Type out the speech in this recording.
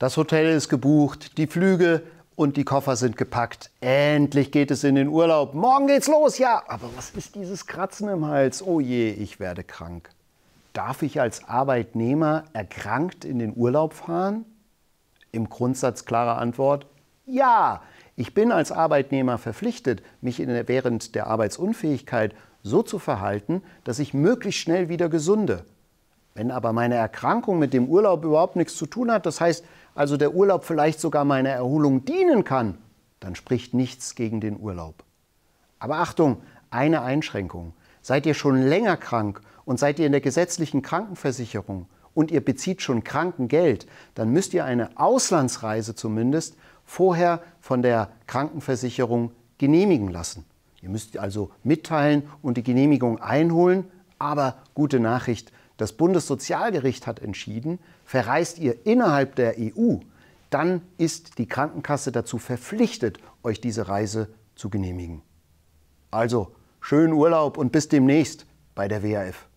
Das Hotel ist gebucht, die Flüge und die Koffer sind gepackt. Endlich geht es in den Urlaub. Morgen geht's los, ja. Aber was ist dieses Kratzen im Hals? Oh je, ich werde krank. Darf ich als Arbeitnehmer erkrankt in den Urlaub fahren? Im Grundsatz klare Antwort, ja. Ich bin als Arbeitnehmer verpflichtet, mich der, während der Arbeitsunfähigkeit so zu verhalten, dass ich möglichst schnell wieder gesunde. Wenn aber meine Erkrankung mit dem Urlaub überhaupt nichts zu tun hat, das heißt also der Urlaub vielleicht sogar meiner Erholung dienen kann, dann spricht nichts gegen den Urlaub. Aber Achtung, eine Einschränkung. Seid ihr schon länger krank und seid ihr in der gesetzlichen Krankenversicherung und ihr bezieht schon Krankengeld, dann müsst ihr eine Auslandsreise zumindest vorher von der Krankenversicherung genehmigen lassen. Ihr müsst also mitteilen und die Genehmigung einholen. Aber gute Nachricht, das Bundessozialgericht hat entschieden, verreist ihr innerhalb der EU, dann ist die Krankenkasse dazu verpflichtet, euch diese Reise zu genehmigen. Also, schönen Urlaub und bis demnächst bei der WAF.